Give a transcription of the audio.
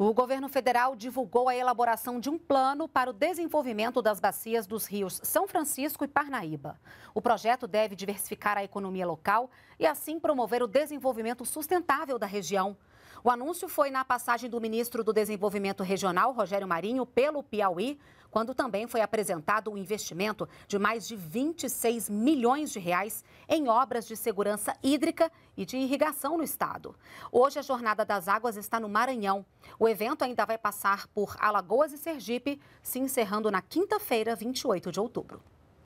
O governo federal divulgou a elaboração de um plano para o desenvolvimento das bacias dos rios São Francisco e Parnaíba. O projeto deve diversificar a economia local e, assim, promover o desenvolvimento sustentável da região. O anúncio foi na passagem do ministro do Desenvolvimento Regional, Rogério Marinho, pelo Piauí, quando também foi apresentado um investimento de mais de 26 milhões de reais em obras de segurança hídrica e de irrigação no estado. Hoje, a Jornada das Águas está no Maranhão. O evento ainda vai passar por Alagoas e Sergipe, se encerrando na quinta-feira, 28 de outubro.